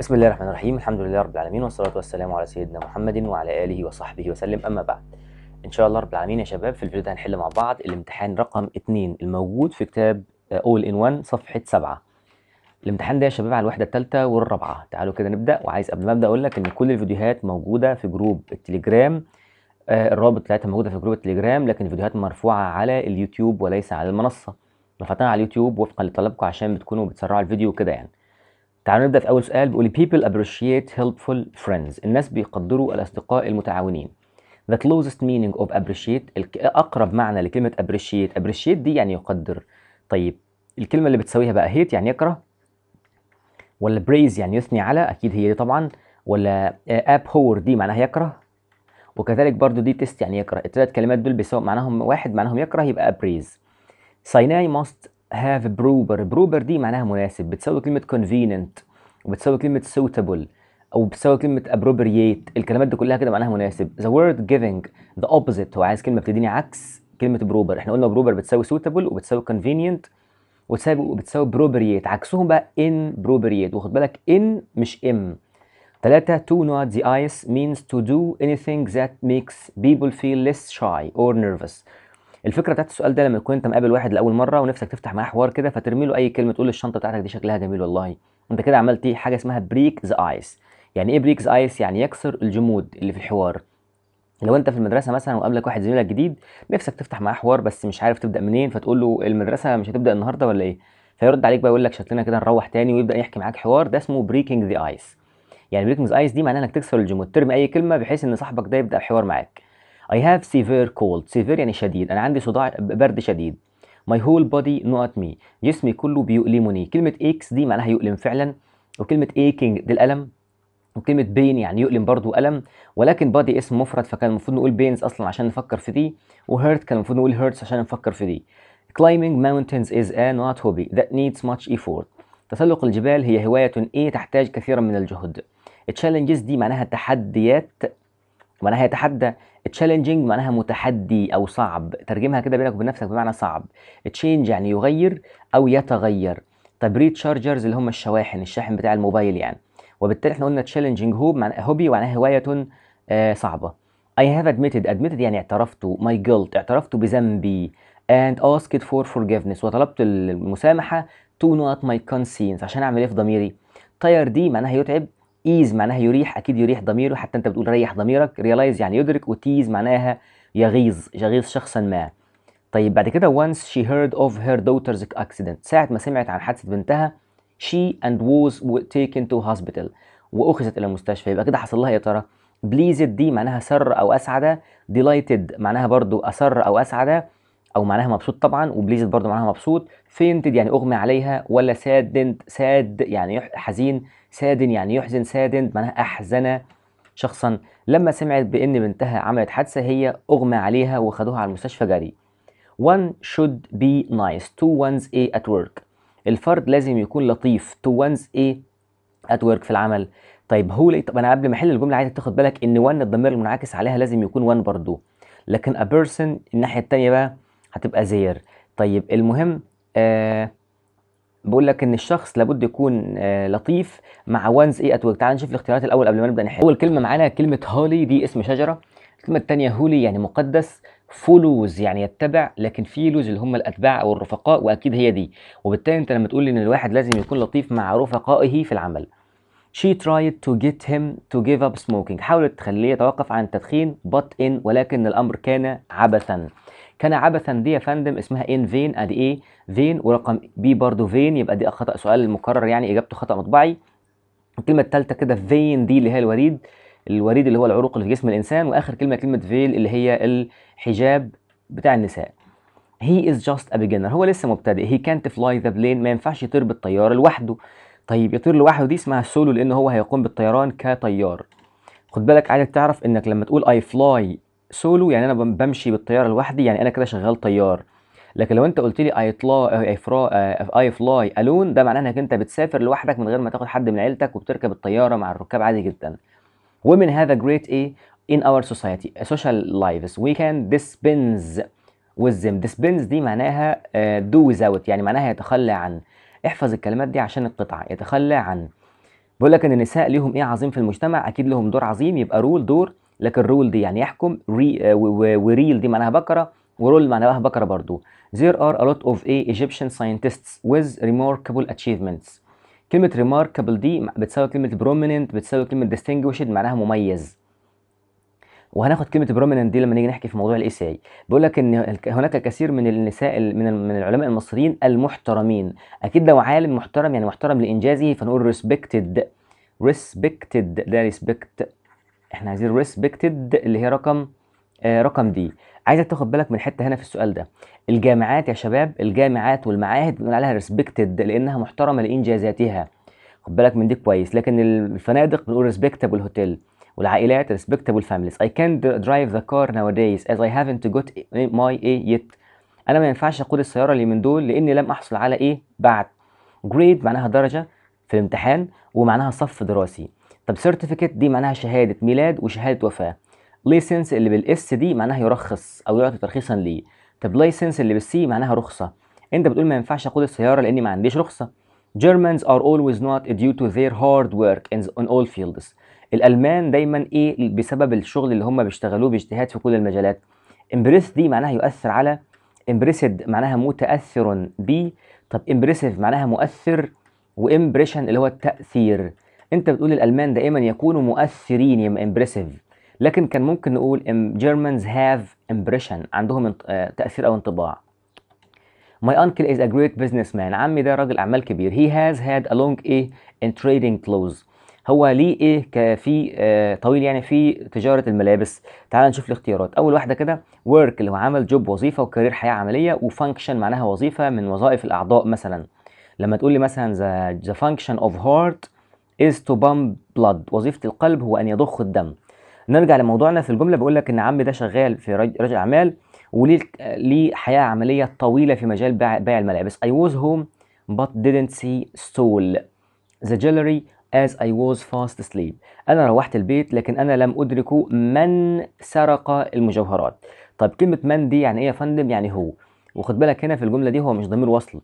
بسم الله الرحمن الرحيم الحمد لله رب العالمين والصلاة والسلام على سيدنا محمد وعلى آله وصحبه وسلم أما بعد إن شاء الله رب العالمين يا شباب في الفيديو ده هنحل مع بعض الامتحان رقم 2 الموجود في كتاب أول إن 1 صفحة 7 الامتحان ده يا شباب على الوحدة الثالثة والرابعة تعالوا كده نبدأ وعايز قبل ما أبدأ أقول لك إن كل الفيديوهات موجودة في جروب التليجرام آه، الرابط بتاعتها موجودة في جروب التليجرام لكن الفيديوهات مرفوعة على اليوتيوب وليس على المنصة رفعتها على اليوتيوب وفقا لطلبكم عشان بتكونوا بتسرعوا الفيديو كده يعني تعالوا نبدأ في أول سؤال بيقول لي people appreciate helpful friends الناس بيقدروا الأصدقاء المتعاونين the closest meaning of appreciate أقرب معنى لكلمة appreciate appreciate دي يعني يقدر طيب الكلمة اللي بتساويها بقى hate يعني يكره ولا praise يعني يثني على أكيد هي دي طبعا ولا آه، abhor دي معناها يكره وكذلك برضو دي تست يعني يكره الثلاث كلمات دول بيساوي معناهم واحد معناهم يكره يبقى praise Sinai must هاف بروبر بروبر دي معناها مناسب بتساوي كلمه convenient وبتساوي كلمه سوتابل او بتساوي كلمه ابروبرييت الكلمات دي كلها كده معناها مناسب ذا وورد giving ذا اوبوزيت هو عايز كلمه بتديني عكس كلمه بروبر احنا قلنا بروبر بتساوي سوتابل وبتساوي كونفينينت وبتساوي appropriate بروبرييت عكسهم بقى ان بروبرييت واخد بالك ان مش ام تلاتة to not the ice means to do anything that makes people feel less shy or nervous الفكره بتاعت السؤال ده لما تكون انت مقابل واحد لاول مره ونفسك تفتح معاه حوار كده فترمي له اي كلمه تقول الشنطه بتاعتك دي شكلها جميل والله انت كده عملت ايه حاجه اسمها بريك ذا ايس يعني ايه بريك ذا ايس يعني يكسر الجمود اللي في الحوار لو انت في المدرسه مثلا وقابلك واحد زميلك جديد نفسك تفتح معاه حوار بس مش عارف تبدا منين فتقول له المدرسه مش هتبدا النهارده ولا ايه فيرد عليك بقى يقول لك شكلنا كده نروح تاني ويبدا يحكي معاك حوار ده اسمه بريكنج ذا ايس يعني بريكنج ذا ايس دي معناها انك تكسر الجمود ترمي اي كلمه بحيث ان صاحبك ده يبدا حوار معاك I have severe cold severe يعني شديد أنا عندي صداع برد شديد My whole body not me جسمي كله بيؤلمني كلمة aches دي معناها يؤلم فعلا وكلمة aching دي الألم وكلمة بين يعني يؤلم برضه ألم ولكن بادي اسم مفرد فكان المفروض نقول بينز أصلا عشان نفكر في دي وهيرت كان المفروض نقول هيرتس عشان نفكر في دي Climbing mountains is a not hobby that needs much effort تسلق الجبال هي هواية إيه تحتاج كثيرا من الجهد التشالنجز دي معناها تحديات معناها يتحدى تشالنجينج معناها متحدي او صعب ترجمها كده بينك وبين نفسك بمعنى صعب تشينج يعني يغير او يتغير طب ريتشارجرز اللي هم الشواحن الشاحن بتاع الموبايل يعني وبالتالي احنا قلنا تشالنجينج هوب معناها هوبي معناها هوايه آه صعبه I have admitted admitted يعني اعترفت my guilt اعترفت بذنبي and asked for forgiveness وطلبت المسامحه to not my conscience عشان اعمل ايه في ضميري tired دي معناها يتعب ايز معناها يريح اكيد يريح ضميره حتى انت بتقول ريح ضميرك ريلايز يعني يدرك وتيز معناها يغيظ يغيظ شخصا ما طيب بعد كده once she heard of her daughter's accident ساعة ما سمعت عن حادثة بنتها she and was taken to hospital وأخذت إلى المستشفى يبقى كده حصل لها إيه يا ترى بليزد دي معناها سر أو أسعد delighted معناها برضو أسر أو أسعد او معناها مبسوط طبعا وبليزد برضه معناها مبسوط فينتد يعني اغمي عليها ولا سادند ساد يعني حزين سادن يعني يحزن سادند معناها احزن شخصا لما سمعت بان بنتها عملت حادثه هي اغمى عليها وخدوها على المستشفى جري وان شود بي نايس تو وانز اي ات ورك الفرد لازم يكون لطيف تو وانز اي ات ورك في العمل طيب هو ليه طب انا قبل ما احل الجمله عايزك تاخد بالك ان وان الضمير المنعكس عليها لازم يكون وان برضه لكن ا بيرسون الناحيه الثانيه بقى هتبقى زير طيب المهم آه بقول لك ان الشخص لابد يكون آه لطيف مع وانز ايه اتورك تعال نشوف الاختيارات الاول قبل ما نبدا نحل اول كلمه معانا كلمه هولي دي اسم شجره الكلمه الثانيه هولي يعني مقدس فولوز يعني يتبع لكن فيلوز اللي هم الاتباع او الرفقاء واكيد هي دي وبالتالي انت لما تقول ان الواحد لازم يكون لطيف مع رفقائه في العمل She tried to get him to give up smoking حاولت تخليه يتوقف عن التدخين but in ولكن الأمر كان عبثا كان عبثا دي يا فندم اسمها ان إيه؟ فين ادي ايه فين ورقم بي برضو فين يبقى دي خطا سؤال مكرر يعني اجابته خطا مطبعي الكلمه الثالثه كده فين دي اللي هي الوريد الوريد اللي هو العروق اللي في جسم الانسان واخر كلمه كلمه فيل اللي هي الحجاب بتاع النساء هي از جاست ا بيجنر هو لسه مبتدئ هي كانت فلاي ذا بلين ما ينفعش يطير بالطياره لوحده طيب يطير لوحده دي اسمها سولو لان هو هيقوم بالطيران كطيار خد بالك عايزك تعرف انك لما تقول اي فلاي سولو يعني انا بمشي بالطياره لوحدي يعني انا كده شغال طيار لكن لو انت قلت لي اي فلاي اي فلاي الون ده معناه انك انت بتسافر لوحدك من غير ما تاخد حد من عيلتك وبتركب الطياره مع الركاب عادي جدا ومن هذا جريت ايه ان in our society social lives we can dispense with dispense دي معناها آه، do without يعني معناها يتخلى عن احفظ الكلمات دي عشان القطعه يتخلى عن بيقول لك ان النساء ليهم ايه عظيم في المجتمع اكيد لهم دور عظيم يبقى رول دور لكن رول دي يعني يحكم ري آه، وريل دي معناها بكره ورول معناها بكره برضو there are a lot of a Egyptian scientists with remarkable achievements كلمة remarkable دي بتساوي كلمة prominent بتساوي كلمة distinguished معناها مميز وهناخد كلمة prominent دي لما نيجي نحكي في موضوع سي بيقول لك ان هناك الكثير من النساء من من العلماء المصريين المحترمين اكيد لو عالم محترم يعني محترم لانجازه فنقول respected respected ده respect احنا عايزين ريسبكتد اللي هي رقم آه رقم دي عايزك تاخد بالك من حته هنا في السؤال ده الجامعات يا شباب الجامعات والمعاهد بنقول عليها ريسبكتد لانها محترمه لانجازاتها خد بالك من دي كويس لكن الفنادق بنقول ريسبكتبل هوتيل والعائلات respectable اي كان درايف ذا كار ناو دايز از اي هافنت جوت ماي اي يت أنا ما ينفعش أقود السيارة اللي من دول لأني لم أحصل على إيه بعد جريد معناها درجة في الامتحان ومعناها صف دراسي طب سيرتيفيكت دي معناها شهاده ميلاد وشهاده وفاه ليسنس اللي بالاس دي معناها يرخص او يعطي ترخيصا ليه طب لايسنس اللي بالسي معناها رخصه انت بتقول ما ينفعش اقود السياره لاني ما عنديش رخصه Germans are always not due to their hard work in all fields. الألمان دايما إيه بسبب الشغل اللي هم بيشتغلوه باجتهاد في كل المجالات. امبريس دي معناها يؤثر على امبريسد معناها متأثر ب طب امبريسيف معناها مؤثر وامبريشن اللي هو التأثير. انت بتقول الالمان دائما يكونوا مؤثرين يا امبرسيف لكن كان ممكن نقول Germans have impression عندهم آه، تاثير او انطباع My uncle is a great businessman. عمي ده راجل أعمال كبير. He has had a long إيه in trading clothes. هو ليه إيه كفي آه، طويل يعني في تجارة الملابس. تعال نشوف الاختيارات. أول واحدة كده work اللي هو عمل جوب وظيفة وكارير حياة عملية وفانكشن معناها وظيفة من وظائف الأعضاء مثلا. لما تقول لي مثلا the, the function of heart is to pump blood وظيفة القلب هو أن يضخ الدم نرجع لموضوعنا في الجملة بقول لك إن عمي ده شغال في رجل أعمال وليه ليه حياة عملية طويلة في مجال بيع بيع الملابس I was home but didn't see stole the jewelry as I was fast asleep أنا روحت البيت لكن أنا لم أدرك من سرق المجوهرات طب كلمة من دي يعني إيه يا فندم يعني هو وخد بالك هنا في الجملة دي هو مش ضمير وصل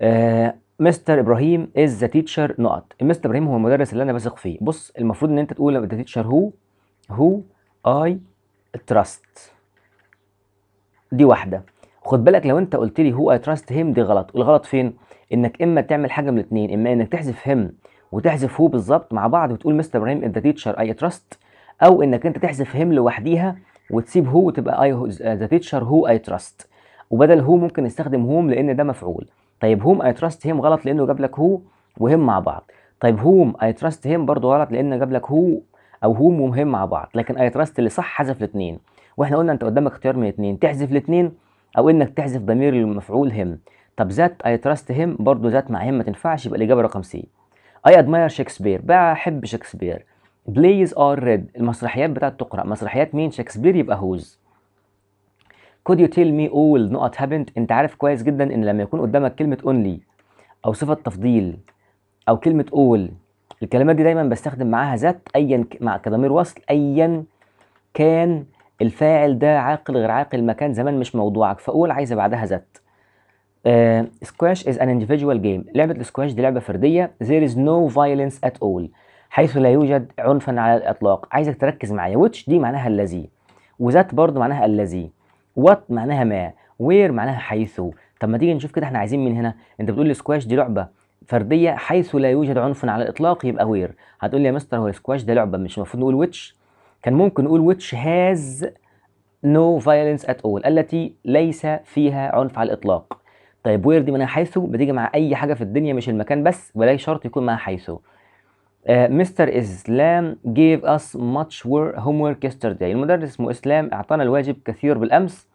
آه مستر ابراهيم از ذا تيتشر نقط مستر ابراهيم هو المدرس اللي انا بثق فيه بص المفروض ان انت تقول ذا تيتشر هو هو اي تراست دي واحده خد بالك لو انت قلت لي هو اي تراست هيم دي غلط والغلط فين انك اما تعمل حاجه من الاثنين اما انك تحذف هيم وتحذف هو بالظبط مع بعض وتقول مستر ابراهيم ذا تيتشر اي تراست او انك انت تحذف هيم لوحديها وتسيب هو وتبقى اي ذا تيتشر هو اي تراست وبدل هو ممكن نستخدم هوم لان ده مفعول طيب هوم اي تراست هيم غلط لانه جاب لك هو وهم مع بعض طيب هوم اي تراست هيم برضه غلط لان جاب لك هو او هوم وهم مع بعض لكن اي تراست اللي صح حذف الاثنين واحنا قلنا انت قدامك اختيار من الاثنين تحذف الاثنين او انك تحذف ضمير المفعول هم طب ذات اي تراست هيم برضه ذات مع هم ما تنفعش يبقى الاجابه رقم سي اي ادماير شكسبير بحب شكسبير بلايز ار ريد المسرحيات بتاعت تقرا مسرحيات مين شكسبير يبقى هوز could you tell me all not haven't انت عارف كويس جدا ان لما يكون قدامك كلمه only او صفه تفضيل او كلمه all الكلمات دي دايما بستخدم معاها ذات ايا مع كضمير وصل ايا كان الفاعل ده عاقل غير عاقل مكان زمان مش موضوعك فاول عايزه بعدها ذات سكواش از ان انديفيدوال جيم لعبه السكواش دي لعبه فرديه there is no violence at all حيث لا يوجد عنفا على الاطلاق عايزك تركز معايا which دي معناها الذي وذات برضه معناها الذي وات معناها ما وير معناها حيث طب ما تيجي نشوف كده احنا عايزين من هنا انت بتقول لي سكواش دي لعبه فرديه حيث لا يوجد عنف على الاطلاق يبقى وير هتقول لي يا مستر هو السكواش ده لعبه مش المفروض نقول ويتش كان ممكن نقول ويتش هاز نو فايلنس ات اول التي ليس فيها عنف على الاطلاق طيب وير دي معناها حيث بتيجي مع اي حاجه في الدنيا مش المكان بس ولا شرط يكون معاها حيث مستر آه، اسلام جيف اس ماتش homework yesterday المدرس اسمه اسلام اعطانا الواجب كثير بالامس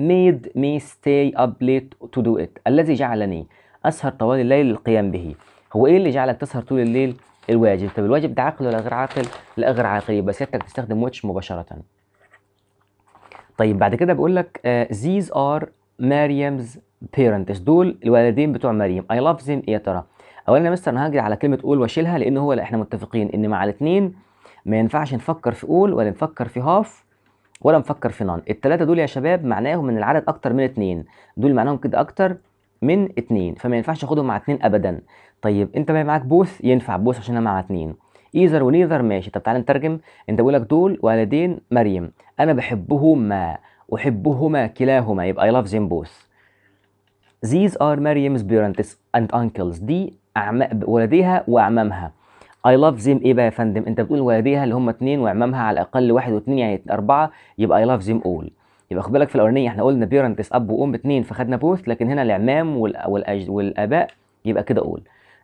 made me stay up late to do it الذي جعلني اسهر طوال الليل للقيام به هو ايه اللي جعلك تسهر طول الليل الواجب طب الواجب ده عقل ولا غير عاقل لا غير عاقل يبقى سيادتك تستخدم واتش مباشره طيب بعد كده بيقول لك ذيز ار مريمز بيرنتس دول الوالدين بتوع مريم اي لاف ذيم يا ترى اولا يا مستر انا هاجي على كلمه اول واشيلها لان هو لا احنا متفقين ان مع الاثنين ما ينفعش نفكر في اول ولا نفكر في هاف ولا نفكر في نان الثلاثه دول يا شباب معناهم ان العدد اكتر من اثنين دول معناهم كده اكتر من اثنين فما ينفعش اخدهم مع اثنين ابدا طيب انت معاك بوث ينفع بوث عشان انا مع اثنين ايزر ونيذر ماشي طب تعالى نترجم انت بيقول لك دول والدين مريم انا بحبهما احبهما كلاهما يبقى I love them both these are Mariam's parents and uncles دي أعم... ولديها وأعمامها I love them ايه بقى يا فندم انت بتقول ولديها اللي هم اتنين واعمامها على الاقل واحد واتنين يعني اربعه يبقى I love them all يبقى خد بالك في الاولانيه احنا قلنا بيرنتس اب وام اتنين فخدنا بوث لكن هنا الاعمام والأج... والاباء يبقى كده اول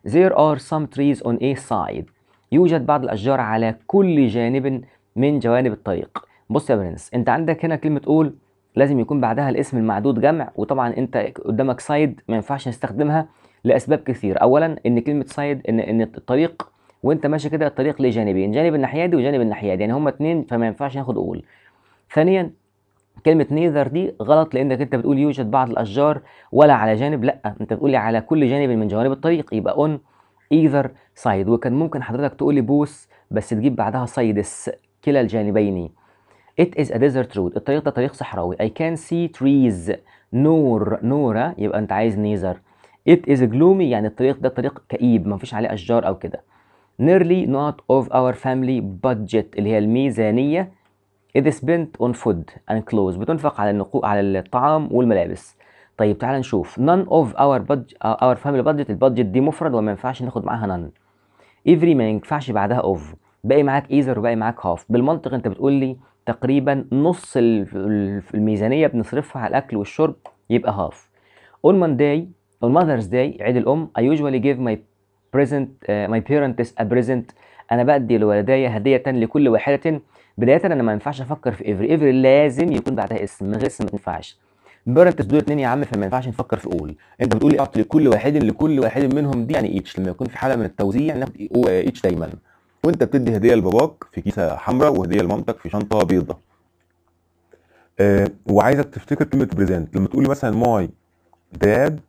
there are some trees on a side يوجد بعض الاشجار على كل جانب من جوانب الطريق بص يا برنس انت عندك هنا كلمه اول لازم يكون بعدها الاسم المعدود جمع وطبعا انت قدامك سايد ما ينفعش نستخدمها لاسباب كثير اولا ان كلمه سايد ان ان الطريق وانت ماشي كده الطريق ليه جانبين جانب الناحيه دي وجانب الناحيه دي يعني هما اتنين فما ينفعش ناخد قول ثانيا كلمة نيذر دي غلط لأنك أنت بتقول يوجد بعض الأشجار ولا على جانب لأ أنت بتقولي على كل جانب من جوانب الطريق يبقى أون ايذر سايد وكان ممكن حضرتك تقولي بوس بس تجيب بعدها سايدس كلا الجانبين It is a desert road الطريق ده طريق صحراوي I can see trees نور نورة يبقى أنت عايز نيذر It is gloomy يعني الطريق ده طريق كئيب ما فيش عليه أشجار أو كده. Nearly not of our family budget اللي هي الميزانية it is spent on food and clothes بتنفق على النقو على الطعام والملابس. طيب تعال نشوف none of our budget our family budget البادجت دي مفرد وما ينفعش ناخد معاها none. every ما ينفعش بعدها of باقي معاك either وباقي معاك half بالمنطق انت بتقول لي تقريبا نص الميزانيه بنصرفها على الاكل والشرب يبقى half. on Monday On Mother's Day عيد الأم I usually give my present uh, my parents a present أنا بدي لوالداي هدية لكل واحدة بداية أنا ما ينفعش أفكر في إيفري إيفري لازم يكون بعدها اسم من غير اسم ما ينفعش بيرنتس دول اتنين يا عم فما ينفعش نفكر في اول انت بتقولي أعطي لكل واحد لكل واحد منهم دي يعني each لما يكون في حاله من التوزيع يعني ناخد uh, each اتش دايما وانت بتدي هديه لباباك في كيسه حمراء وهديه لمامتك في شنطه بيضه آه وعايزك تفتكر كلمه بريزنت لما تقولي مثلا ماي داد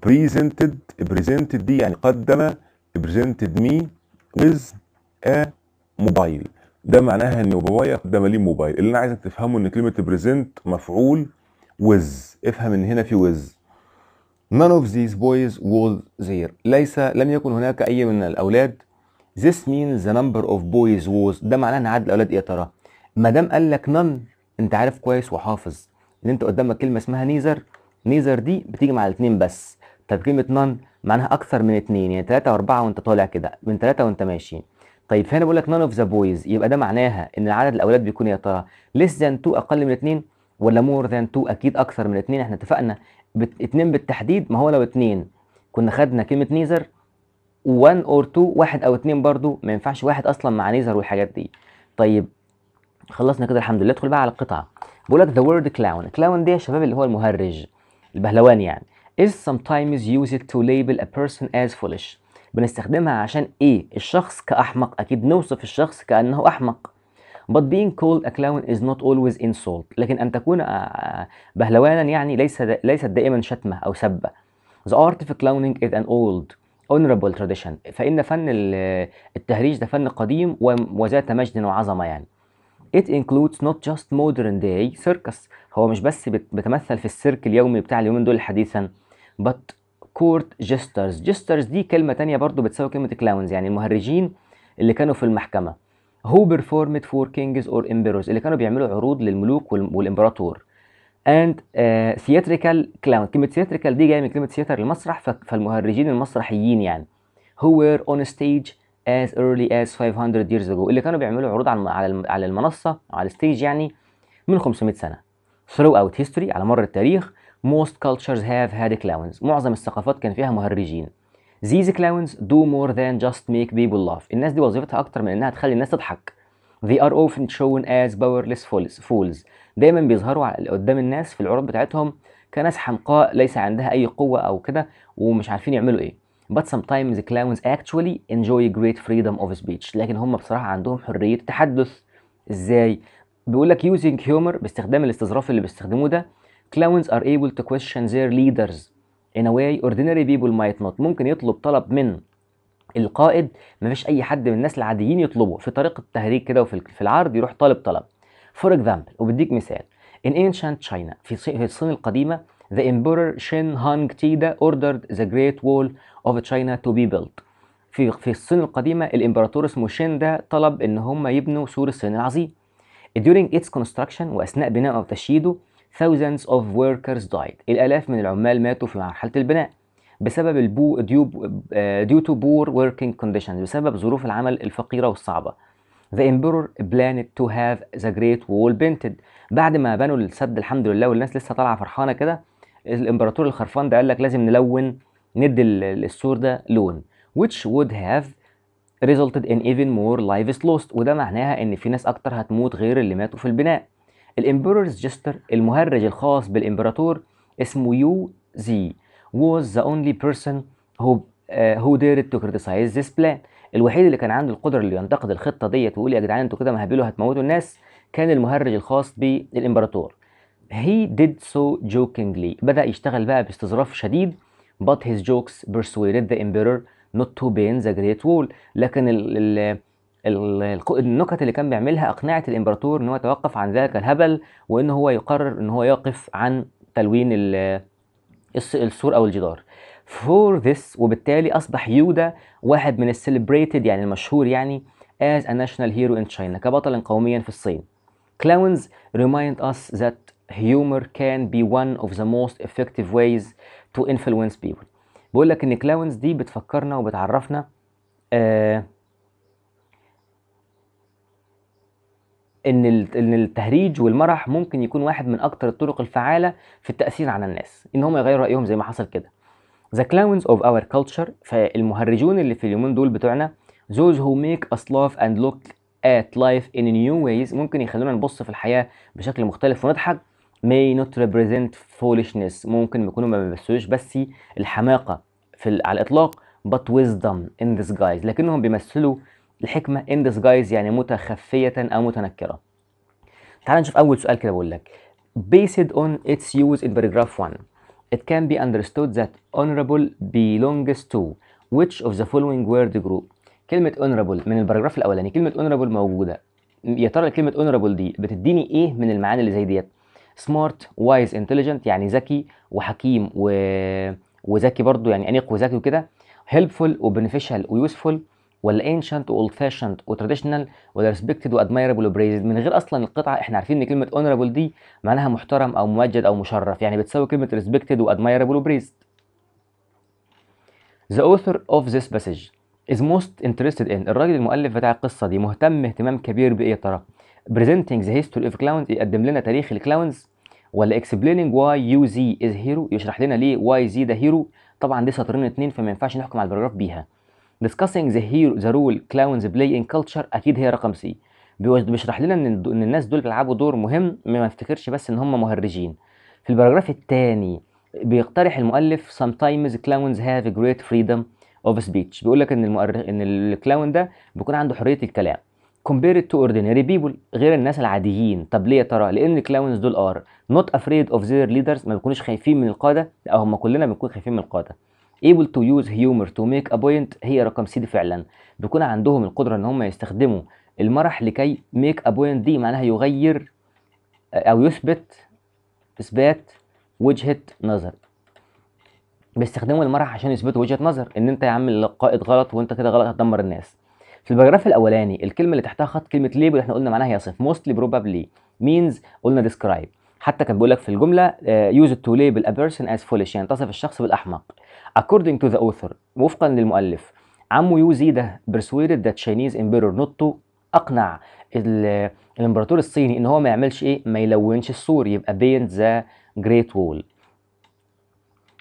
presented presented دي يعني قدم presented me with a موبايل ده معناها ان بابايا قدم لي موبايل اللي انا عايزك تفهمه ان كلمه present مفعول with افهم ان هنا في with none of these boys was there ليس لم يكن هناك اي من الاولاد this means the number of boys was ده معناه ان عدد الاولاد ايه يا ترى ما دام قال لك none انت عارف كويس وحافظ ان انت قدامك كلمه اسمها نيزر نيزر دي بتيجي مع الاثنين بس طب كلمه نان معناها اكثر من اثنين يعني ثلاثه واربعه وانت طالع كده من ثلاثه وانت ماشي طيب فهنا بقول لك نان اوف ذا بويز يبقى ده معناها ان عدد الاولاد بيكون يا ترى ليس ذان تو اقل من اثنين ولا مور ذان تو اكيد اكثر من اثنين احنا اتفقنا اثنين بالتحديد ما هو لو اثنين كنا خدنا كلمه نيزر وان اور تو واحد او اثنين برضو ما ينفعش واحد اصلا مع نيزر والحاجات دي طيب خلصنا كده الحمد لله ادخل بقى على القطعه بقول لك ذا وورد كلاون كلاون دي يا شباب اللي هو المهرج البهلواني يعني is sometimes used to label a person as foolish بنستخدمها عشان ايه الشخص كأحمق أكيد نوصف الشخص كأنه أحمق but being called a clown is not always insult لكن أن تكون آه، آه، بهلوانا يعني ليس ليست دائما شتمة أو سبة the art of clowning is an old honorable tradition فإن فن التهريج ده فن قديم وذات مجد وعظمة يعني It includes not just modern day circus هو مش بس بتمثل في السيرك اليومي بتاع اليومين دول حديثا but court jesters jesters دي كلمة تانية برضو بتساوي كلمة clowns يعني المهرجين اللي كانوا في المحكمة who performed for kings or emperors اللي كانوا بيعملوا عروض للملوك والامبراطور and uh, theatrical clown كلمة theatrical دي جاية من كلمة theater المسرح فالمهرجين المسرحيين يعني who were on stage as early as 500 years ago اللي كانوا بيعملوا عروض على على المنصه على الستيج يعني من 500 سنه throughout history على مر التاريخ most cultures have had clowns معظم الثقافات كان فيها مهرجين these clowns do more than just make people laugh الناس دي وظيفتها اكتر من انها تخلي الناس تضحك they are often shown as powerless fools fools دايما بيظهروا قدام الناس في العروض بتاعتهم كناس حمقاء ليس عندها اي قوه او كده ومش عارفين يعملوا ايه but sometimes clowns actually enjoy great freedom of speech لكن هم بصراحة عندهم حرية التحدث ازاي بيقول لك using humor باستخدام الاستظراف اللي بيستخدموه ده clowns are able to question their leaders in a way ordinary people might not ممكن يطلب طلب من القائد مفيش اي حد من الناس العاديين يطلبه في طريقة التهريج كده وفي في العرض يروح طالب طلب for example وبديك مثال in ancient China في الصين القديمة the emperor Shin Hang Tida ordered the Great Wall of China to be built في في الصين القديمة الإمبراطور اسمه شين ده طلب إن هم يبنوا سور الصين العظيم during its construction وأثناء بناء أو تشييده thousands of workers died الآلاف من العمال ماتوا في مرحلة البناء بسبب البو ديو uh, due to poor working conditions بسبب ظروف العمل الفقيرة والصعبة The emperor planned to have the great wall painted بعد ما بنوا السد الحمد لله والناس لسه طالعة فرحانة كده الإمبراطور الخرفان ده قال لك لازم نلون ندي السور ده لون which would have resulted in even more lives lost وده معناها ان في ناس اكتر هتموت غير اللي ماتوا في البناء الامبرورز جستر المهرج الخاص بالامبراطور اسمه يو زي was the only person who uh, who dared to criticize this plan الوحيد اللي كان عنده القدره اللي ينتقد الخطه ديت ويقول يا جدعان انتوا كده مهبلوا هتموتوا الناس كان المهرج الخاص بالامبراطور he did so jokingly بدأ يشتغل بقى باستظراف شديد but his jokes persuaded the emperor not to ban the great wall لكن ال ال النكت اللي كان بيعملها اقنعت الامبراطور ان هو يتوقف عن ذلك الهبل وان هو يقرر ان هو يقف عن تلوين السور او الجدار فور ذس وبالتالي اصبح يودا واحد من السليبريتد يعني المشهور يعني as a national hero in China كبطل قوميا في الصين clowns remind us that humor can be one of the most effective ways تو انفلونس بيبل بقول لك ان كلاونز دي بتفكرنا وبتعرفنا آه ان ان التهريج والمرح ممكن يكون واحد من اكتر الطرق الفعاله في التاثير على الناس ان هم يغيروا رايهم زي ما حصل كده ذا كلاونز اوف اور كلتشر فالمهرجون اللي في اليومين دول بتوعنا those who make us laugh and look at life in new ways ممكن يخلونا نبص في الحياه بشكل مختلف ونضحك may not represent foolishness ممكن يكونوا ما بيمثلوش بس الحماقة في على الإطلاق but wisdom in disguise لكنهم بيمثلوا الحكمة in disguise يعني متخفية أو متنكرة تعال نشوف أول سؤال كده بقول لك based on its use in paragraph 1 it can be understood that honorable belongs to which of the following word group كلمة honorable من البراجراف الأولاني كلمة honorable موجودة يا ترى كلمة honorable دي بتديني إيه من المعاني اللي زي ديت سمارت وايز انتليجنت يعني ذكي وحكيم و... وذكي برضه يعني انيق وذكي وكده هيلبفول وبنفيشال ويوسفول ولا انشنت اولد فاشند وتراديشنال ولا ريسبكتد وادمايربل وبريزد من غير اصلا القطعه احنا عارفين ان كلمه اونرابل دي معناها محترم او ممجد او مشرف يعني بتساوي كلمه ريسبكتد وادمايربل وبريزد The author of this passage is most interested in الراجل المؤلف بتاع القصة دي مهتم اهتمام كبير بإيه ترى؟ presenting the history of clowns يقدم لنا تاريخ الكلاونز ولا explaining why UZ is hero يشرح لنا ليه why Z ده هيرو طبعا دي سطرين اتنين فما ينفعش نحكم على البراجراف بيها discussing the hero the role clowns play in culture اكيد هي رقم سي بيشرح لنا ان ان الناس دول بيلعبوا دور مهم ما نفتكرش بس ان هم مهرجين في البراجراف الثاني بيقترح المؤلف sometimes clowns have great freedom of speech بيقول لك ان المؤرخ ان الكلاون ده بيكون عنده حريه الكلام compared to ordinary people غير الناس العاديين طب ليه يا ترى لان الكلاونز دول ار not afraid of their leaders ما بيكونوش خايفين من القاده لا هم كلنا بنكون خايفين من القاده able to use humor to make a point هي رقم سي دي فعلا بيكون عندهم القدره ان هم يستخدموا المرح لكي make a point دي معناها يغير او يثبت اثبات وجهه نظر بيستخدموا المرح عشان يثبتوا وجهه نظر ان انت يا عم القائد غلط وانت كده غلط هتدمر الناس في البراجراف الاولاني الكلمه اللي تحتها خط كلمه ليب اللي احنا قلنا معناها يصف موستلي بروبابلي مينز قلنا ديسكرايب حتى كان بيقول لك في الجمله يوز تو ليبل ا بيرسون از فولش يعني تصف الشخص بالاحمق اكوردنج تو ذا اوثر وفقا للمؤلف عمو يوزي ده بيرسويدد ذا تشاينيز امبيرور نوتو اقنع آه، الامبراطور الصيني ان هو ما يعملش ايه ما يلونش السور يبقى بينت ذا جريت وول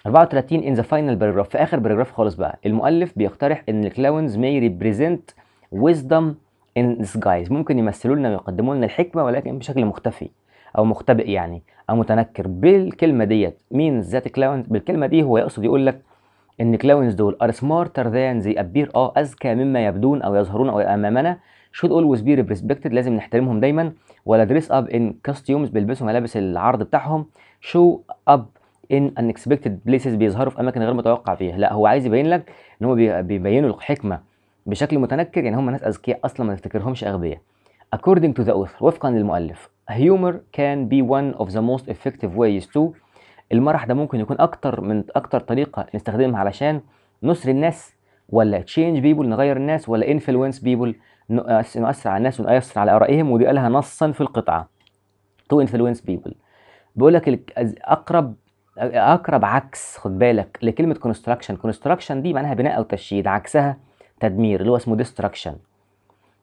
34 ان ذا فاينل باراجراف في اخر باراجراف خالص بقى المؤلف بيقترح ان الكلاونز ماي ريبريزنت wisdom in disguise ممكن يمثلوا لنا ويقدموا لنا الحكمة ولكن بشكل مختفي أو مختبئ يعني أو متنكر بالكلمة ديت مين ذات كلاونز بالكلمة دي هو يقصد يقول لك إن كلاونز دول are smarter than they appear أه أذكى مما يبدون أو يظهرون أو أمامنا should always be respected لازم نحترمهم دايما ولا dress up in costumes بيلبسوا ملابس العرض بتاعهم show up in unexpected places بيظهروا في اماكن غير متوقع فيها لا هو عايز يبين لك ان هم بيبينوا الحكمه بشكل متنكر يعني هم ناس اذكياء اصلا ما نفتكرهمش اغبياء according to the author وفقا للمؤلف humor can be one of the most effective ways to المرح ده ممكن يكون اكتر من اكتر طريقه نستخدمها علشان نسر الناس ولا تشينج people نغير الناس ولا انفلونس people نؤثر على الناس ونؤثر على ارائهم ودي قالها نصا في القطعه to influence people بيقول لك اقرب اقرب عكس خد بالك لكلمه construction construction دي معناها بناء او تشييد عكسها تدمير اللي هو اسمه ديستراكشن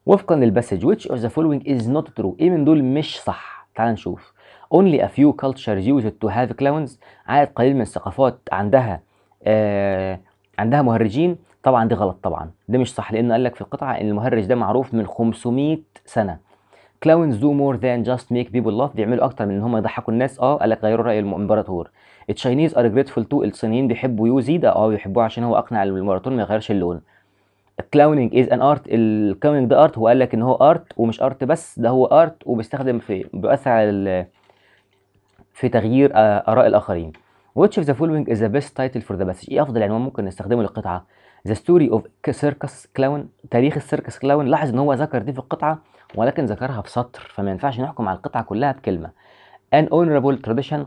وفقا للباسج which of the following is not true ايه من دول مش صح تعال نشوف only a few cultures used to have clowns عدد قليل من الثقافات عندها آه عندها مهرجين طبعا دي غلط طبعا ده مش صح لانه قال لك في القطعه ان المهرج ده معروف من 500 سنه clowns do more than just make people laugh بيعملوا اكتر من ان هم يضحكوا الناس اه قال لك غيروا راي الامبراطور التشاينيز ار جريتفول تو الصينيين بيحبوا زي ده اه بيحبوه عشان هو اقنع الامبراطور ما يغيرش اللون كلاونينج از ان ارت الكلاونينج ده ارت هو قال لك ان هو ارت ومش ارت بس ده هو ارت وبيستخدم في بيؤثر على في تغيير اراء الاخرين which of the following is the best title for the passage ايه افضل عنوان ممكن نستخدمه للقطعه ذا ستوري اوف سيركس كلاون تاريخ السيركس كلاون لاحظ ان هو ذكر دي في القطعه ولكن ذكرها في سطر فما ينفعش نحكم على القطعه كلها بكلمه ان honorable tradition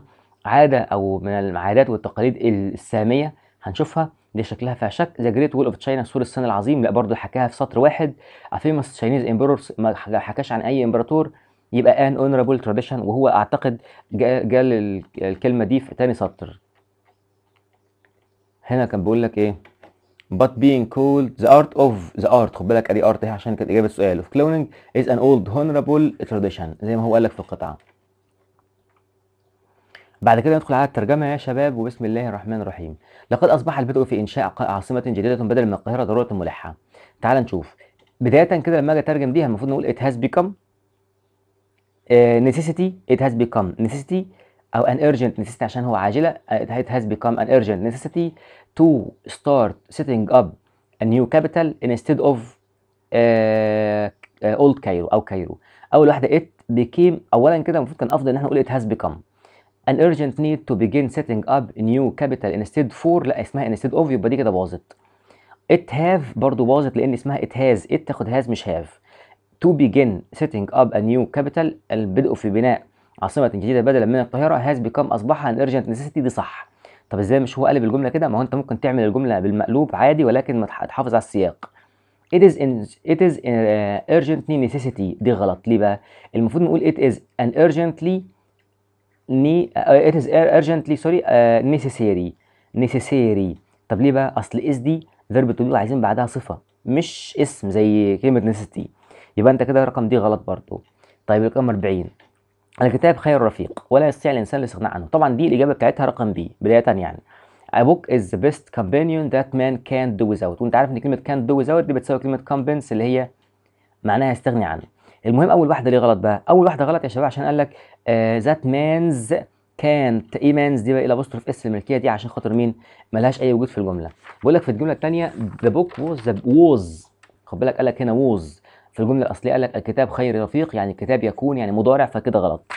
عاده او من العادات والتقاليد الساميه هنشوفها دي شكلها فيها شك ذا جريت وول اوف تشاينا سور الصين العظيم لا برضه حكاها في سطر واحد ا تشاينيز امبرور ما حكاش عن اي امبراطور يبقى ان اونرابل تراديشن وهو اعتقد جال الكلمه دي في تاني سطر هنا كان بيقول لك ايه but being called the art of the art خد بالك ادي art اهي عشان كانت اجابه السؤال of cloning is an old honorable tradition زي ما هو قال لك في القطعه بعد كده ندخل على الترجمة يا شباب وبسم الله الرحمن الرحيم لقد أصبح البدء في إنشاء عاصمة جديدة بدل من القاهرة ضرورة ملحة تعال نشوف بداية كده لما أجي أترجم دي المفروض نقول it has become uh, necessity it has become necessity أو an urgent necessity عشان هو عاجلة آه، it has become an urgent necessity to start setting up a new capital instead of uh, old Cairo أو كايرو أول واحدة it became أولا كده المفروض كان أفضل إن احنا نقول it has become an urgent need to begin setting up new capital instead for لا اسمها instead of يبقى دي كده باظت it have برضو باظت لان اسمها it has it تاخد has مش have to begin setting up a new capital البدء في بناء عاصمة جديدة بدلا من القاهرة has become أصبح an urgent necessity دي صح طب ازاي مش هو قلب الجملة كده ما هو انت ممكن تعمل الجملة بالمقلوب عادي ولكن ما تحافظ على السياق it is in, it is in, uh, urgently necessity دي غلط ليه بقى المفروض نقول it is an urgently ني ات آه، از urgently سوري نيسيسيري نيسيسيري طب ليه بقى اصل اس دي فيرب تو دو عايزين بعدها صفه مش اسم زي كلمه نيسيتي يبقى انت كده الرقم دي غلط برضو طيب رقم 40 الكتاب خير رفيق ولا يستطيع الانسان الاستغناء عنه طبعا دي الاجابه بتاعتها رقم بي بدايه يعني A book is the best companion that man can't do without وانت عارف ان كلمه can't do without دي بتساوي كلمه compense اللي هي معناها يستغني عنه المهم اول واحده ليه غلط بقى اول واحده غلط يا شباب عشان قال لك آه، ذات مانز كانت اي مانز دي بقى إيه الابوستروف اس الملكيه دي عشان خاطر مين ملهاش اي وجود في الجمله بقول لك في الجمله الثانيه ذا بوك ووز ذا ووز خد بالك قال لك هنا ووز في الجمله الاصليه قال لك الكتاب خير رفيق يعني الكتاب يكون يعني مضارع فكده غلط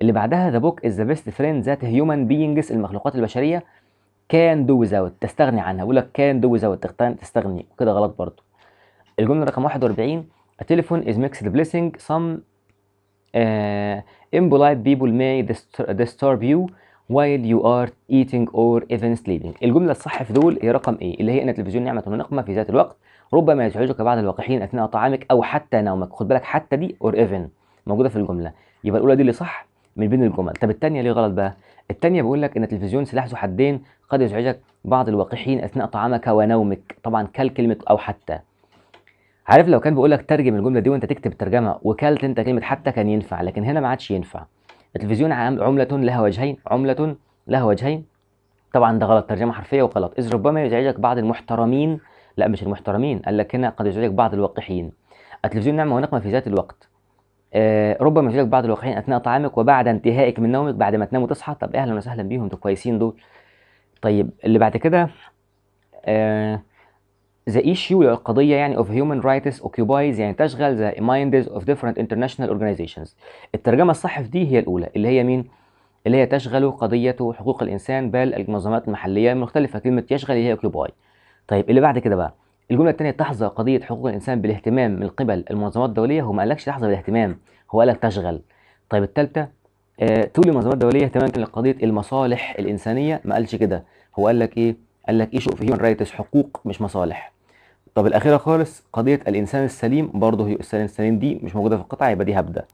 اللي بعدها ذا بوك از ذا بيست فريند ذات هيومن بينجز المخلوقات البشريه كان دو ويزاوت تستغني عنها بيقول لك كان دو ويزاوت تستغني وكده غلط برضه الجمله رقم 41 A telephone is mixed blessing. Some uh, impolite people may disturb you while you are eating or even sleeping. الجملة الصح في دول هي رقم ايه؟ اللي هي ان التلفزيون نعمة ونقمة في ذات الوقت ربما يزعجك بعض الوقحين اثناء طعامك او حتى نومك، خد بالك حتى دي or even موجودة في الجملة. يبقى الأولى دي اللي صح من بين الجمل، طب الثانية ليه غلط بقى؟ الثانية بيقول لك ان التلفزيون سلاح ذو حدين قد يزعجك بعض الوقحين اثناء طعامك ونومك، طبعا كالكلمة او حتى. عارف لو كان بيقول لك ترجم الجمله دي وانت تكتب الترجمه وكلت انت كلمه حتى كان ينفع لكن هنا ما عادش ينفع التلفزيون عمله لها وجهين عمله لها وجهين طبعا ده غلط ترجمه حرفيه وغلط اذ ربما يزعجك بعض المحترمين لا مش المحترمين قال لك هنا قد يزعجك بعض الوقحين التلفزيون نعمه ونقمه في ذات الوقت آه ربما يزعجك بعض الوقحين اثناء طعامك وبعد انتهائك من نومك بعد ما تنام وتصحى طب اهلا وسهلا بيهم انتوا كويسين دول طيب اللي بعد كده آه The issue القضية يعني of human rights occupies يعني تشغل the minds of different international organizations. الترجمة الصح في دي هي الأولى اللي هي مين؟ اللي هي تشغل قضية حقوق الإنسان بل المنظمات المحلية المختلفة كلمة يشغل هي occupy. طيب اللي بعد كده بقى الجملة الثانية تحظى قضية حقوق الإنسان بالاهتمام من قبل المنظمات الدولية هو ما قالكش تحظى بالاهتمام هو قالك تشغل. طيب الثالثة آه تولي المنظمات الدولية اهتمام لقضية المصالح الإنسانية ما قالش كده هو قال لك إيه؟ قال لك ايشو في هيومن رايتس حقوق مش مصالح طب الاخيره خالص قضيه الانسان السليم برضه هي الانسان السليم دي مش موجوده في القطعه يبقى دي هبدا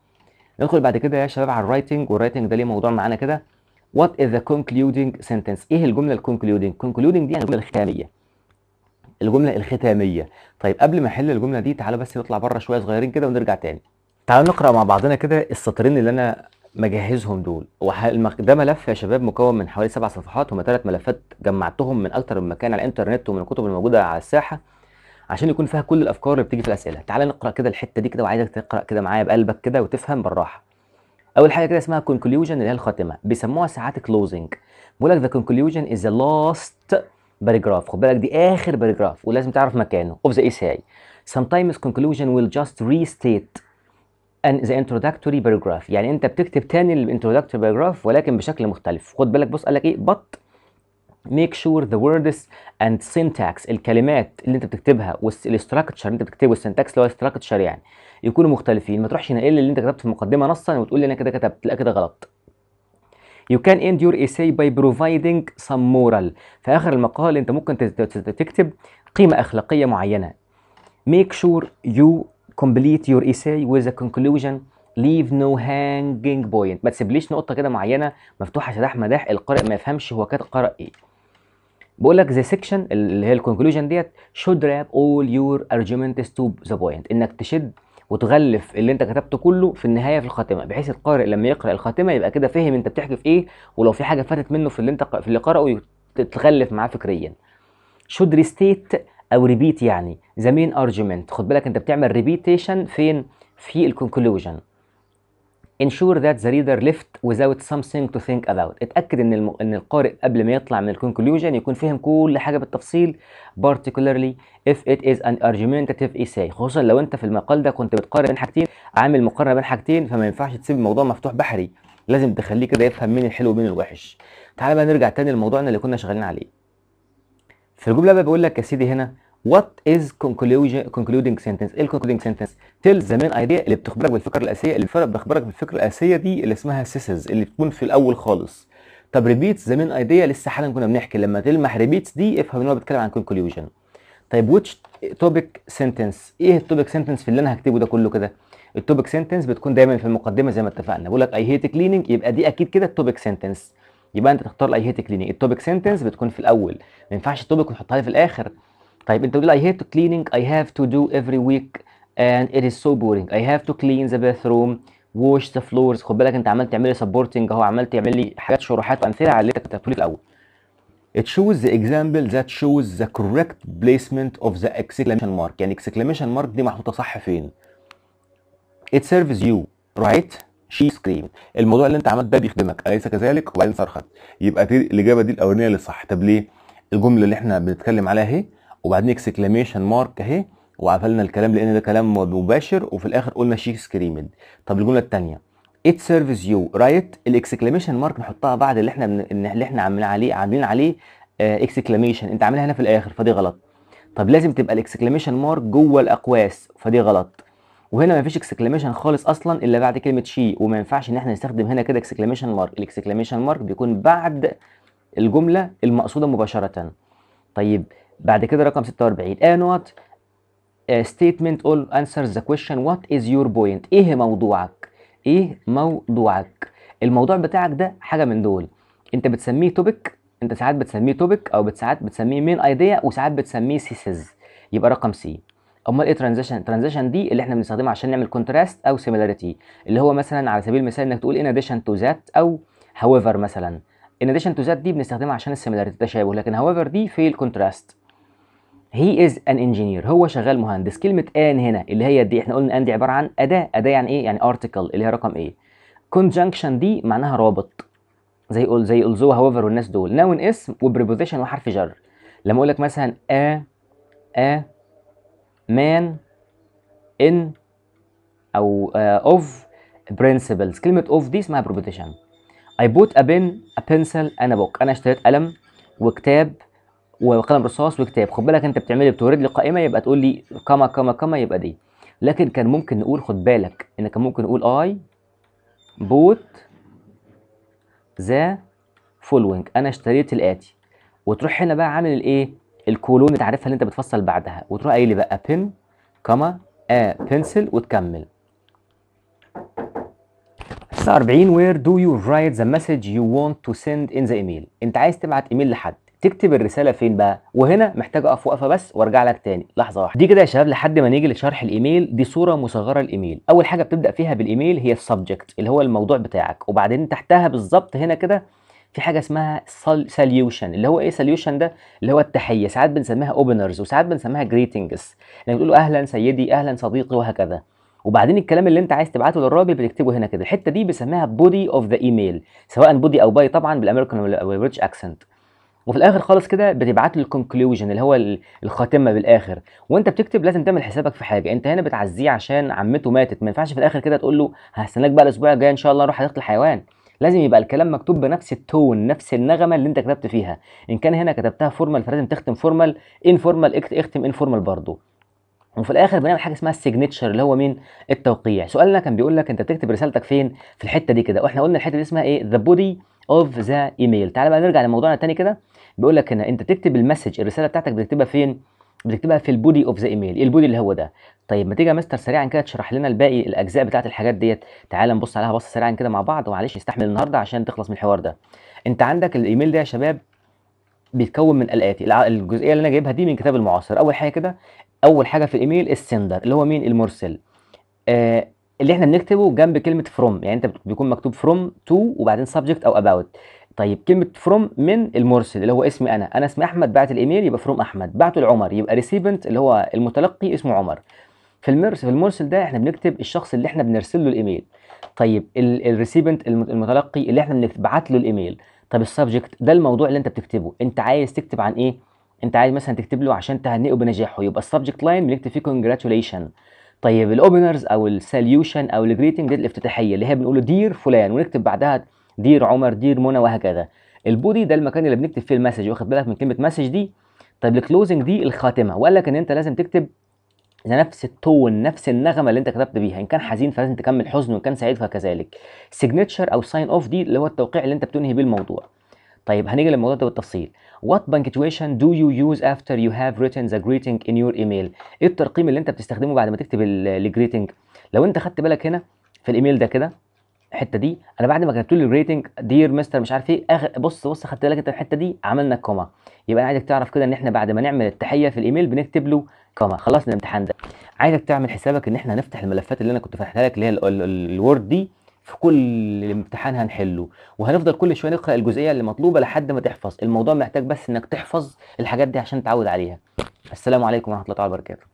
ندخل بعد كده يا شباب على الرايتنج والرايتنج ده ليه موضوع معانا كده وات از ذا concluding سنتنس ايه الجمله الكونكلودنج concluding دي الجمله الختاميه الجمله الختاميه طيب قبل ما احل الجمله دي تعالوا بس نطلع بره شويه صغيرين كده ونرجع تاني تعالوا نقرا مع بعضنا كده السطرين اللي انا مجهزهم دول ده ملف يا شباب مكون من حوالي سبع صفحات هما ثلاث ملفات جمعتهم من اكتر من مكان على الانترنت ومن الكتب الموجوده على الساحه عشان يكون فيها كل الافكار اللي بتيجي في الاسئله تعال نقرا كده الحته دي كده وعايزك تقرا كده معايا بقلبك كده وتفهم بالراحه اول حاجه كده اسمها كونكلوجن اللي هي الخاتمه بيسموها ساعات كلوزنج بيقول لك ذا كونكلوجن از ذا لاست باراجراف خد بالك دي اخر باراجراف ولازم تعرف مكانه اوف ذا اي سام sometimes conclusion will just restate ان the introductory paragraph يعني انت بتكتب تاني الانترودكتوري باراجراف ولكن بشكل مختلف خد بالك بص قال لك ايه but make sure the words and syntax الكلمات اللي انت بتكتبها والاستراكشر اللي انت بتكتبه السنتاكس اللي هو الاستراكشر يعني يكونوا مختلفين ما تروحش نقل إيه اللي انت كتبته في المقدمه نصا وتقول لي انا كده كتبت لا كده غلط You can end your essay by providing some moral في آخر المقال أنت ممكن تكتب قيمة أخلاقية معينة Make sure you complete your essay with a conclusion leave no hanging point ما تسيبليش نقطة كده معينة مفتوحة شداح مداح القارئ ما يفهمش هو كده قرأ إيه بقول لك ذا سيكشن اللي هي الكونكلوجن ديت شود راب اول يور ارجيومنتس تو ذا بوينت انك تشد وتغلف اللي انت كتبته كله في النهايه في الخاتمه بحيث القارئ لما يقرا الخاتمه يبقى كده فهم انت بتحكي في ايه ولو في حاجه فاتت منه في اللي انت في اللي قراه تتغلف معاه فكريا شود ريستيت او ريبيت يعني ذا مين ارجيومنت خد بالك انت بتعمل ريبيتيشن فين في الكونكلوجن ensure that the reader left without something to think about اتاكد ان الم... ان القارئ قبل ما يطلع من الكونكلوجن يكون فاهم كل حاجه بالتفصيل particularly if it is an argumentative essay خصوصا لو انت في المقال ده كنت بتقارن بين حاجتين عامل مقارنه بين حاجتين فما ينفعش تسيب الموضوع مفتوح بحري لازم تخليه كده يفهم مين الحلو ومين الوحش تعال بقى نرجع تاني لموضوعنا اللي كنا شغالين عليه في الجمله بقى بيقول لك يا سيدي هنا وات از concluding sentence ايه الكونكلودنج سنتنس تيل ذا مين ايديا اللي بتخبرك بالفكره الاساسيه اللي بتخبرك بالفكره الاساسيه دي اللي اسمها سيسز اللي بتكون في الاول خالص طب ريبيتس ذا مين ايديا لسه حالا كنا بنحكي لما تلمح ريبيتس دي افهم ان هو بيتكلم عن conclusion طيب ويتش توبيك سنتنس ايه التوبيك سنتنس في اللي انا هكتبه ده كله كده التوبيك سنتنس بتكون دايما في المقدمه زي ما اتفقنا بقول لك اي هيت كليننج يبقى دي اكيد كده التوبيك سنتنس يبقى انت تختار I هيت كليننج التوبيك سنتنس بتكون في الاول ما ينفعش التوبيك وتحطها لي في الاخر طيب انت بتقول I hate cleaning I have to do every week and it is so boring I have to clean the bathroom wash the floors خد بالك انت عمال تعمل لي سبورتنج اهو عمال تعمل لي حاجات شروحات وامثله على اللي انت كتبته لي في الاول It shows the example that shows the correct placement of the exclamation mark يعني exclamation mark دي محطوطه صح فين It serves you right she screamed الموضوع اللي انت عملت ده بيخدمك اليس كذلك وبعدين صرخت يبقى دي الاجابه دي الاولانيه اللي صح طب ليه الجمله اللي احنا بنتكلم عليها اهي وبعدين اكسكلاميشن مارك اهي وقفلنا الكلام لان ده كلام مباشر وفي الاخر قلنا شيك سكريمد طب الجمله الثانيه ات سيرفز يو رايت الاكسكلاميشن مارك نحطها بعد اللي احنا بن... اللي احنا عاملين عليه عاملين عليه اكسكلاميشن آه، انت عاملها هنا في الاخر فدي غلط طب لازم تبقى الاكسكلاميشن مارك جوه الاقواس فدي غلط وهنا ما فيش اكسكلاميشن خالص اصلا الا بعد كلمه شي وما ينفعش ان احنا نستخدم هنا كده اكسكلاميشن مارك الاكسكلاميشن مارك بيكون بعد الجمله المقصوده مباشره طيب بعد كده رقم 46 A not a statement all answers the question what is your point ايه موضوعك ايه موضوعك الموضوع بتاعك ده حاجه من دول انت بتسميه توبيك انت ساعات بتسميه توبيك او ساعات بتسميه مين ايديا وساعات بتسميه سيسز يبقى رقم سي امال ايه ترانزيشن ترانزيشن دي اللي احنا بنستخدمها عشان نعمل كونتراست او سيميلاريتي اللي هو مثلا على سبيل المثال انك تقول ان اديشن تو ذات او هاويفر مثلا ان اديشن تو ذات دي بنستخدمها عشان السيميلاريتي التشابه لكن هاويفر دي في الكونتراست هي از ان انجينير هو شغال مهندس كلمه ان هنا اللي هي دي احنا قلنا ان دي عباره عن اداه اداه يعني ايه يعني ارتكل اللي هي رقم ايه كونجنكشن دي معناها رابط زي قول زي الزو هوفر والناس دول نون اسم وبريبوزيشن وحرف جر لما اقول لك مثلا ا ا مان ان او اوف برنسبلز كلمه اوف دي اسمها بريبوزيشن اي بوت ا بن ا بنسل انا بوك أنا اشتريت قلم وكتاب وقلم رصاص وكتاب خد بالك انت بتعمل بتورد لي قائمه يبقى تقول لي كما كما كما يبقى دي لكن كان ممكن نقول خد بالك ان كان ممكن نقول اي بوت ذا فولوينج انا اشتريت الاتي وتروح هنا بقى عامل الايه الكولون انت عارفها اللي انت بتفصل بعدها وتروح قايل لي بقى بن كما ا آه، بنسل وتكمل 49 وير دو يو رايت ذا مسج يو وونت تو سند ان ذا ايميل انت عايز تبعت ايميل لحد تكتب الرساله فين بقى وهنا محتاج اقف وقفه بس وارجع لك تاني لحظه واحده دي كده يا شباب لحد ما نيجي لشرح الايميل دي صوره مصغره الايميل اول حاجه بتبدا فيها بالايميل هي السبجكت اللي هو الموضوع بتاعك وبعدين تحتها بالظبط هنا كده في حاجه اسمها سوليوشن اللي هو ايه سوليوشن ده اللي هو التحيه ساعات بنسميها اوبنرز وساعات بنسميها جريتنجز يعني بتقول اهلا سيدي اهلا صديقي وهكذا وبعدين الكلام اللي انت عايز تبعته للراجل بتكتبه هنا كده الحته دي بنسميها بودي اوف ذا ايميل سواء بودي او باي طبعا بالامريكان او بريتش اكسنت وفي الاخر خالص كده بتبعت له الكونكلوجن اللي هو الخاتمه بالاخر وانت بتكتب لازم تعمل حسابك في حاجه انت هنا بتعزيه عشان عمته ماتت ما ينفعش في الاخر كده تقول له هستناك بقى الاسبوع الجاي ان شاء الله اروح حديقه الحيوان لازم يبقى الكلام مكتوب بنفس التون نفس النغمه اللي انت كتبت فيها ان كان هنا كتبتها فورمال فلازم تختم فورمال ان فورمال اختم ان فورمال برضه وفي الاخر بنعمل حاجه اسمها السيجنتشر اللي هو مين التوقيع سؤالنا كان بيقول لك انت بتكتب رسالتك فين في الحته دي كده واحنا قلنا الحته دي اسمها ايه ذا بودي اوف ذا ايميل تعال بقى نرجع لموضوعنا تاني كده بيقول لك هنا انت تكتب المسج الرساله بتاعتك بتكتبها فين بتكتبها في البودي اوف ذا ايميل إيه البودي اللي هو ده طيب ما تيجي يا مستر سريعا كده تشرح لنا الباقي الاجزاء بتاعت الحاجات ديت تعال نبص عليها بص سريعا كده مع بعض ومعلش نستحمل النهارده عشان تخلص من الحوار ده انت عندك الايميل ده يا شباب بيتكون من الاتي الجزئيه اللي انا جايبها دي من كتاب المعاصر اول حاجه كده اول حاجه في الايميل السندر اللي هو مين المرسل آه اللي احنا بنكتبه جنب كلمه فروم يعني انت بيكون مكتوب فروم تو وبعدين سبجكت او اباوت طيب كلمه فروم من المرسل اللي هو اسمي انا انا اسمي احمد بعت الايميل يبقى فروم احمد بعته لعمر يبقى ريسيبنت اللي هو المتلقي اسمه عمر في المرسل في المرسل ده احنا بنكتب الشخص اللي احنا بنرسل له الايميل طيب الريسيبنت المتلقي اللي احنا بنبعت له الايميل طب السبجكت ده الموضوع اللي انت بتكتبه انت عايز تكتب عن ايه انت عايز مثلا تكتب له عشان تهنئه بنجاحه يبقى السبجكت لاين بنكتب فيه كونجراتوليشن طيب الاوبنرز او السليوشن او الجريتنج دي الافتتاحيه اللي هي بنقول له دير فلان ونكتب بعدها دير عمر دير منى وهكذا البودي ده المكان اللي بنكتب فيه المسج واخد بالك من كلمه مسج دي طيب الكلوزنج دي الخاتمه وقال لك ان انت لازم تكتب نفس التون نفس النغمه اللي انت كتبت بيها ان كان حزين فلازم تكمل حزن وان كان سعيد فكذلك سيجنتشر او ساين اوف دي اللي هو التوقيع اللي انت بتنهي بيه الموضوع طيب هنيجي للموضوع ده بالتفصيل what punctuation do you use after you have written the greeting in your email ايه الترقيم اللي انت بتستخدمه بعد ما تكتب الجريتنج لو انت خدت بالك هنا في الايميل ده كده الحته دي انا بعد ما كتبت له الريتنج دير مستر مش عارف ايه اخر بص بص خدت بالك انت الحته دي عملنا كوما يبقى انا عايزك تعرف كده ان احنا بعد ما نعمل التحيه في الايميل بنكتب له كوما خلصنا الامتحان ده عايزك تعمل حسابك ان احنا هنفتح الملفات اللي انا كنت فتحتها لك اللي هي الوورد دي في كل امتحان هنحله وهنفضل كل شويه نقرا الجزئيه اللي مطلوبه لحد ما تحفظ الموضوع محتاج بس انك تحفظ الحاجات دي عشان تعود عليها السلام عليكم ورحمه الله وبركاته